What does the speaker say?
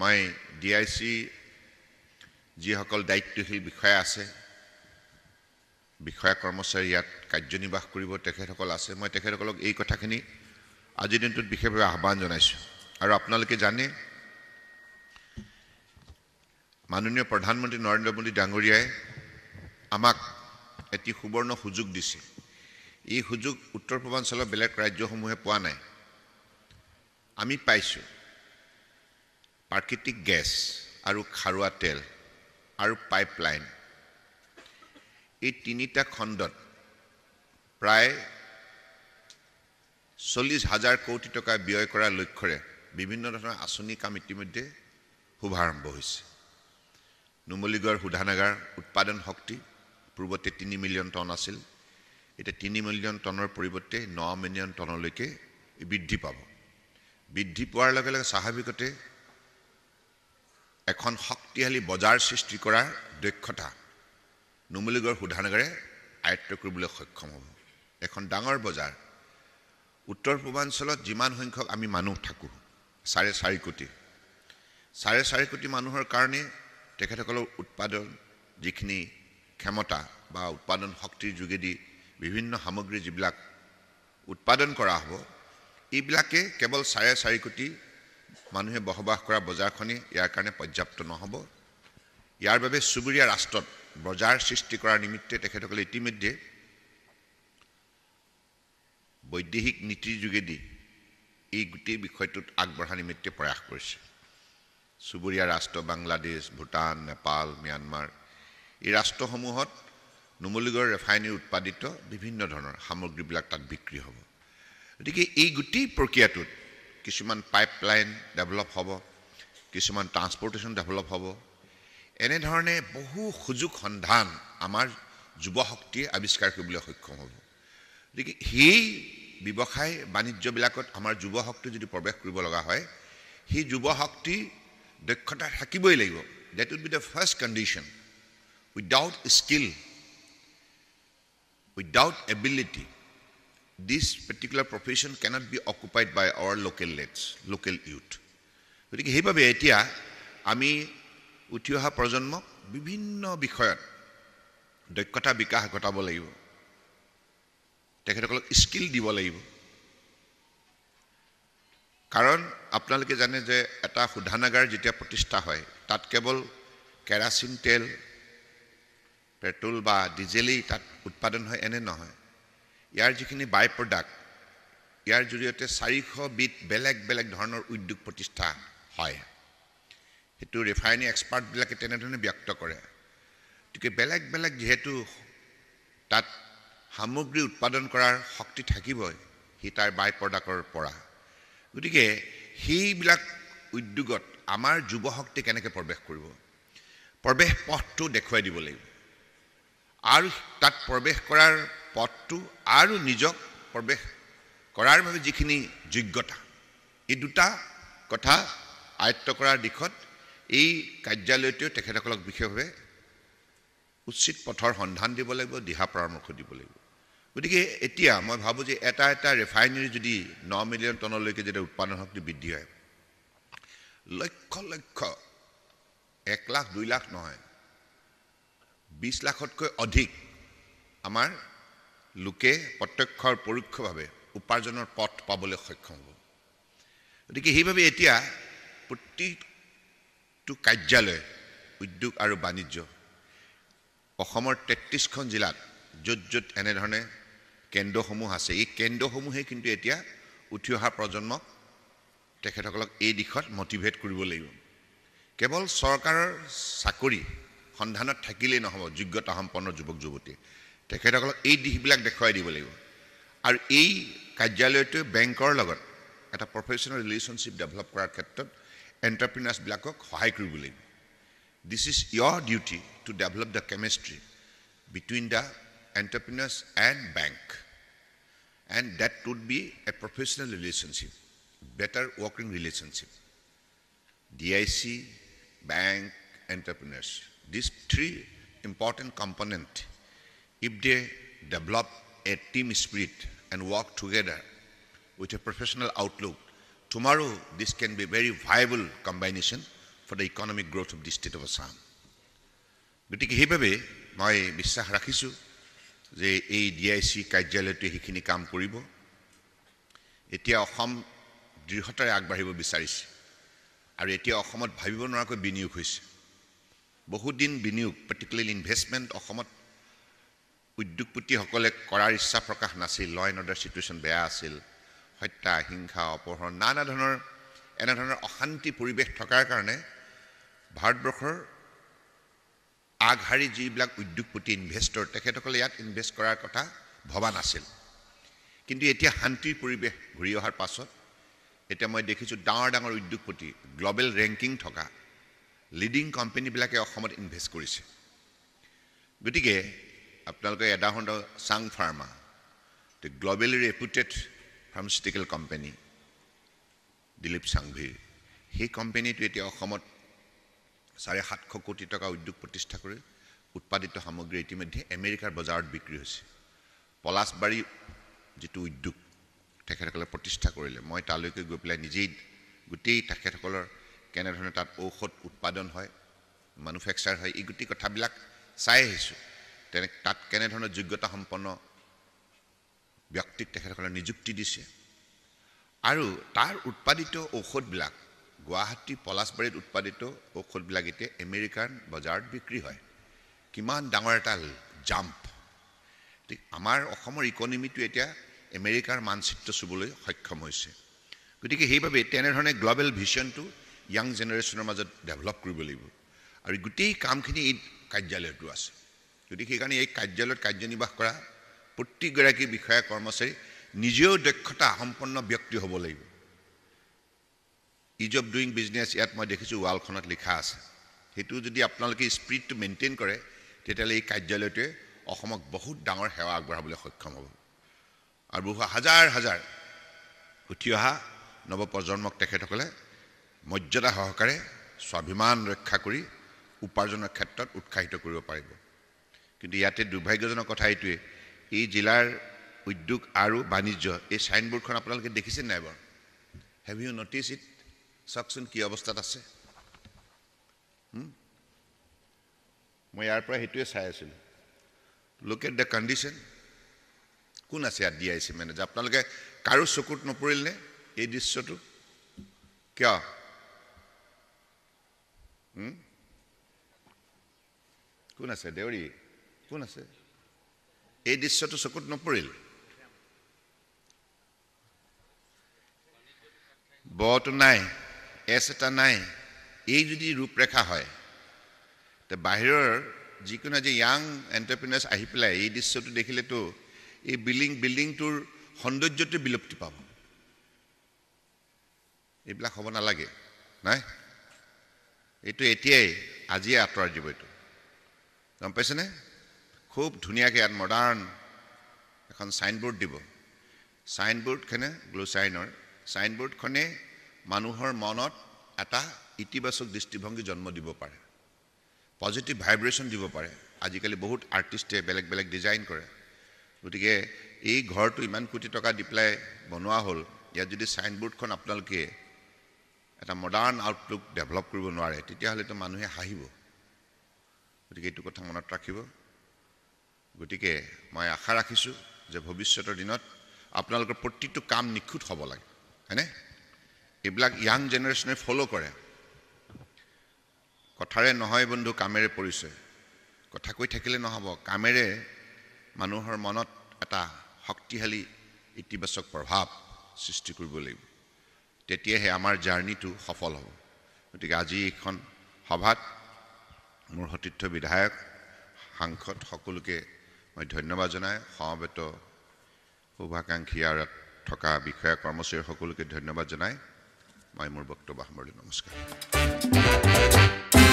মই D I C যিসকল দায়িত্বশীল বিষয়া আছে বিষয়া কৰ্মচাৰী ইয়াত কাৰ্যনিৰ্বাহ কৰিব তেখেতসকল আছে মই তেখেতসকলক এই কথাখিনি আজিৰ দিনটোত বিশেষভাৱে আহ্বান জনাইছোঁ আৰু আপোনালোকে জানে মাননীয় প্ৰধানমন্ত্ৰী নৰেন্দ্ৰ মোদী ডাঙৰীয়াই আমাক এটি সুবৰ্ণ সুযোগ দিছে এই সুযোগ উত্তৰ পূৰ্বাঞ্চলৰ বেলেগ ৰাজ্যসমূহে পোৱা নাই আমি পাইছোঁ প্ৰাকৃতিক গেছ আৰু খাৰুৱা তেল আৰু পাইপলাইন এই তিনিটা খণ্ডত প্ৰায় চল্লিছ হাজাৰ কোটি টকা ব্যয় কৰাৰ লক্ষ্যৰে বিভিন্ন ধৰণৰ আঁচনি কাম ইতিমধ্যে শুভাৰম্ভ হৈছে নুমলীগড় শোধানাগাৰ উৎপাদন শক্তি পূৰ্বতে তিনি মিলিয়ন টন আছিল এতিয়া তিনি মিলিয়ন টনৰ পৰিৱৰ্তে ন মিলিয়ন টনলৈকে বৃদ্ধি পাব বৃদ্ধি পোৱাৰ লগে লগে স্বাভাৱিকতে এখন শক্তিশালী বজাৰ সৃষ্টি কৰাৰ দক্ষতা নুমলীগড় সুধানগৰে আয়ত্ব কৰিবলৈ সক্ষম হ'ব এখন ডাঙৰ বজাৰ উত্তৰ পূৰ্বাঞ্চলত যিমান সংখ্যক আমি মানুহ থাকোঁ চাৰে চাৰি কোটি চাৰে চাৰি কোটি মানুহৰ কাৰণে তেখেতসকলৰ উৎপাদন যিখিনি ক্ষমতা বা উৎপাদন শক্তিৰ যোগেদি বিভিন্ন সামগ্ৰী যিবিলাক উৎপাদন কৰা হ'ব এইবিলাকে কেৱল চাৰে চাৰি কোটি মানুহে বসবাস কৰা বজাৰখনেই ইয়াৰ কাৰণে পৰ্যাপ্ত নহ'ব ইয়াৰ বাবে চুবুৰীয়া ৰাষ্ট্ৰত বজাৰ সৃষ্টি কৰাৰ নিমিত্তে তেখেতসকলে ইতিমধ্যে বৈদেশিক নীতিৰ যোগেদি এই গোটেই বিষয়টোত আগবঢ়াৰ নিমিত্তে প্ৰয়াস কৰিছে চুবুৰীয়া ৰাষ্ট্ৰ বাংলাদেশ ভূটান নেপাল ম্যানমাৰ এই ৰাষ্ট্ৰসমূহত নুমলীগড় ৰেফাইনেৰী উৎপাদিত বিভিন্ন ধৰণৰ সামগ্ৰীবিলাক তাত বিক্ৰী হ'ব গতিকে এই গোটেই প্ৰক্ৰিয়াটোত কিছুমান পাইপলাইন ডেভেলপ হ'ব কিছুমান ট্ৰান্সপৰ্টেশ্যন ডেভেলপ হ'ব এনেধৰণে বহু সুযোগ সন্ধান আমাৰ যুৱ শক্তিয়ে আৱিষ্কাৰ কৰিবলৈ সক্ষম হ'ব গতিকে সেই ব্যৱসায় বাণিজ্যবিলাকত আমাৰ যুৱ শক্তি যদি প্ৰৱেশ কৰিব লগা হয় সেই যুৱ শক্তি দক্ষতা থাকিবই লাগিব that would be the first condition without skill without ability this particular profession cannot be occupied by our local let's local youth গতিকে সেইবাবে এতিয়া আমি উঠি অহা প্ৰজন্মক বিভিন্ন বিষয়ত দক্ষতা বিকাশ ঘটাব লাগিব তেখেতসকলক স্কিল দিব লাগিব কাৰণ আপোনালোকে জানে যে এটা শোধানাগাৰ যেতিয়া প্ৰতিষ্ঠা হয় তাত কেৱল কেৰাচিন তেল পেট্ৰল বা ডিজেলেই তাত উৎপাদন হয় এনে নহয় ইয়াৰ যিখিনি বাই প্ৰডাক্ট ইয়াৰ জৰিয়তে চাৰিশ বিধ বেলেগ বেলেগ ধৰণৰ উদ্যোগ প্ৰতিষ্ঠা হয় সেইটো ৰিফাইনী এক্সপাৰ্টবিলাকে তেনেধৰণে ব্যক্ত কৰে গতিকে বেলেগ বেলেগ যিহেতু তাত সামগ্ৰী উৎপাদন কৰাৰ শক্তি থাকিবই সি তাৰ বাই প্ৰডাক্টৰ পৰা গতিকে সেইবিলাক উদ্যোগত আমাৰ যুৱশক্তি কেনেকৈ প্ৰৱেশ কৰিব প্ৰৱেশ পথটো দেখুৱাই দিব লাগিব আৰু তাত প্ৰৱেশ কৰাৰ পথটো আৰু নিজক প্ৰৱেশ কৰাৰ বাবে যিখিনি যোগ্যতা এই দুটা কথা আয়ত্ব কৰাৰ দিশত এই কাৰ্যালয়টোৱে তেখেতসকলক বিশেষভাৱে উচিত পথৰ সন্ধান দিব লাগিব দিহা পৰামৰ্শ দিব লাগিব গতিকে এতিয়া মই ভাবোঁ যে এটা এটা ৰিফাইনেৰী যদি ন মিলিয়ন টনলৈকে যেতিয়া উৎপাদন শক্তি বৃদ্ধি হয় লক্ষ লক্ষ এক লাখ দুই লাখ নহয় বিছ লাখতকৈ অধিক আমাৰ লোকে প্ৰত্যক্ষ আৰু পৰোক্ষভাৱে উপাৰ্জনৰ পথ পাবলৈ সক্ষম হ'ব গতিকে সেইবাবে এতিয়া প্ৰতিটো কাৰ্যালয় উদ্যোগ আৰু বাণিজ্য অসমৰ তেত্ৰিছখন জিলাত য'ত য'ত এনেধৰণে কেন্দ্ৰসমূহ আছে এই কেন্দ্ৰসমূহে কিন্তু এতিয়া উঠি অহা প্ৰজন্মক তেখেতসকলক এই দিশত মটিভেট কৰিব লাগিব কেৱল চৰকাৰৰ চাকৰি সন্ধানত থাকিলেই নহ'ব যোগ্যতা সম্পন্ন যুৱক যুৱতীয়ে তেখেতসকলক এই দিশবিলাক দেখুৱাই দিব লাগিব আৰু এই কাৰ্যালয়টোৱে বেংকৰ লগত এটা প্ৰফেশ্যনেল ৰিলেশ্যনশ্বিপ ডেভেলপ কৰাৰ ক্ষেত্ৰত এণ্টাৰপ্ৰিনাৰ্ছবিলাকক সহায় কৰিব লাগিব this is your duty to develop the chemistry between the entrepreneurs and bank and that should be a professional relationship better working relationship D I C bank entrepreneurs this three important component if they develop a team spirit and work together with a professional outlook, tomorrow this can be a very viable combination for the economic growth of the state of Assam. গতিকে সেইবাবে মই বিশ্বাস ৰাখিছোঁ যে এই D I C কাৰ্যালয়টোৱে সেইখিনি কাম কৰিব এতিয়া অসম দৃঢ়তাৰে আগবাঢ়িব বিচাৰিছে আৰু এতিয়া অসমত ভাবিব নোৱাৰাকৈ বিনিয়োগ হৈছে বহুত দিন বিনিয়োগ পাৰ্টিকুলাৰলি ইনভেষ্টমেণ্ট অসমত উদ্যোগপতিসকলে কৰাৰ ইচ্ছা প্ৰকাশ নাছিল ল এণ্ড অৰ্ডাৰ চিটুৱেশ্যন বেয়া আছিল হত্যা হিংসা অপহৰণ নানা ধৰণৰ এনেধৰণৰ অশান্তি পৰিৱেশ থকাৰ কাৰণে ভাৰতবৰ্ষৰ আগশাৰী যিবিলাক উদ্যোগপতি ইনভেষ্টৰ তেখেতসকলে ইয়াত ইনভেষ্ট কৰাৰ কথা ভবা নাছিল কিন্তু এতিয়া শান্তিৰ পৰিৱেশ ঘূৰি অহাৰ পাছত এতিয়া মই দেখিছোঁ ডাঙৰ ডাঙৰ উদ্যোগপতি গ্ল'বেল ৰেংকিং থকা লিডিং কোম্পেনীবিলাকে অসমত ইনভেষ্ট কৰিছে গতিকে আপোনালোকে এডা হ'ল Sun pharma the globally reputed pharmaceutical company Dilip চাংভিৰ সেই কোম্পানীটো এতিয়া অসমত চাৰে সাতশ কোটি টকা উদ্যোগ প্ৰতিষ্ঠা কৰি উৎপাদিত সামগ্ৰী ইতিমধ্যে আমেৰিকাৰ বজাৰত বিক্ৰী হৈছে পলাচবাৰী যিটো উদ্যোগ তেখেতসকলে প্ৰতিষ্ঠা কৰিলে মই তালৈকে গৈ পেলাই নিজেই গোটেই তেখেতসকলৰ কেনেধৰণে তাত ঔষধ উৎপাদন হয় মেনুফেকচাৰ হয় এই গোটেই কথাবিলাক চাই আহিছোঁ তেনে তাত কেনেধৰণৰ যোগ্যতা সম্পন্ন ব্যক্তিক তেখেতসকলে নিযুক্তি দিছে আৰু তাৰ উৎপাদিত ঔষধবিলাক গুৱাহাটী পলাছবাৰীত উৎপাদিত ঔষধবিলাক এতিয়া আমেৰিকান বজাৰত বিক্ৰী হয় কিমান ডাঙৰ এটা জাম্প আমাৰ অসমৰ ইকনমিটো এতিয়া আমেৰিকাৰ মানচিত্ৰ চুবলৈ সক্ষম হৈছে গতিকে সেইবাবে তেনেধৰণে গ্ল'বেল ভিছনটো য়াং জেনেৰেশ্যনৰ মাজত ডেভেলপ কৰিব লাগিব আৰু গোটেই কামখিনি এই কাৰ্যালয়টো আছে গতিকে সেইকাৰণে এই কাৰ্যালয়ত কাৰ্যনিৰ্বাহ কৰা প্ৰত্যেকগৰাকী বিষয়া কৰ্মচাৰী নিজেও দক্ষতা সম্পন্ন ব্যক্তি হ'ব লাগিব ইজ অফ ডুইং বিজনেছ ইয়াত মই দেখিছোঁ ৱালখনত লিখা আছে সেইটো যদি আপোনালোকে স্পিৰিটটো মেইনটেইন কৰে তেতিয়াহ'লে এই কাৰ্যালয়টোৱে অসমক বহুত ডাঙৰ সেৱা আগবঢ়াবলৈ সক্ষম হ'ব আৰু বহু হাজাৰ হাজাৰ উঠি অহা নৱপ্ৰজন্মক তেখেতসকলে মৰ্যাদা সহকাৰে স্বাভিমান ৰক্ষা কৰি উপাৰ্জনৰ ক্ষেত্ৰত উৎসাহিত কৰিব পাৰিব কিন্তু ইয়াতে দুৰ্ভাগ্যজনক কথা এইটোৱে এই জিলাৰ উদ্যোগ আৰু বাণিজ্য এই চাইনবোৰ্ডখন আপোনালোকে দেখিছে নাই বাৰু হেভ ইউ নটিছ ইট চাওকচোন কি অৱস্থাত আছে মই ইয়াৰ পৰা সেইটোৱে চাই আছিলোঁ লুক এট দ্য কণ্ডিশ্যন কোন আছে ইয়াত দি আহিছে মেনেজ আপোনালোকে কাৰো চকুত নপৰিলনে এই দৃশ্যটো কিয় কোন আছে দেউৰী কোন আছে এই দৃশ্যটো চকুত নপৰিল বটো নাই এছ এটা নাই এই যদি ৰূপৰেখা হয় তে বাহিৰৰ যিকোনো আজি য়াং এণ্টাৰপ্ৰিনাৰ্ছ আহি পেলাই এই দৃশ্যটো দেখিলেতো এই বিল্ডিং বিল্ডিংটোৰ সৌন্দৰ্যটোৱে বিলুপ্তি পাব এইবিলাক হ'ব নালাগে নাই এইটো এতিয়াই আজিয়ে আঁতৰাই দিব এইটো গম পাইছেনে খুব ধুনীয়াকৈ ইয়াত মডাৰ্ণ এখন ছাইনবোৰ্ড দিব ছাইনবোৰ্ডখনে গ্লোচাইনৰ ছাইনবোৰ্ডখনে মানুহৰ মনত এটা ইতিবাচক দৃষ্টিভংগী জন্ম দিব পাৰে পজিটিভ ভাইব্ৰেশ্যন দিব পাৰে আজিকালি বহুত আৰ্টিষ্টে বেলেগ বেলেগ ডিজাইন কৰে গতিকে এই ঘৰটো ইমান কোটি টকা দি পেলাই বনোৱা হ'ল ইয়াত যদি ছাইনবোৰ্ডখন আপোনালোকে এটা মডাৰ্ণ আউটলুক ডেভেলপ কৰিব নোৱাৰে তেতিয়াহ'লেতো মানুহে হাঁহিব গতিকে এইটো কথা মনত ৰাখিব গতিকে মই আশা ৰাখিছোঁ যে ভৱিষ্যতৰ দিনত আপোনালোকৰ প্ৰতিটো কাম নিখুঁত হ'ব লাগে হয়নে এইবিলাক য়াং জেনেৰেশ্যনে ফ'ল' কৰে কথাৰে নহয় বন্ধু কামেৰে পৰিচয় কথা কৈ থাকিলে নহ'ব কামেৰে মানুহৰ মনত এটা শক্তিশালী ইতিবাচক প্ৰভাৱ সৃষ্টি কৰিব লাগিব তেতিয়াহে আমাৰ জাৰ্ণিটো সফল হ'ব গতিকে আজি এইখন সভাত মোৰ সতীৰ্থ বিধায়ক সাংসদ সকলোকে মই ধন্যবাদ জনাই সমবেত শুভাকাংক্ষী ইয়াত থকা বিষয়া কৰ্মচাৰীৰ সকলোকে ধন্যবাদ জনাই মই মোৰ বক্তব্য সামৰিলোঁ নমস্কাৰ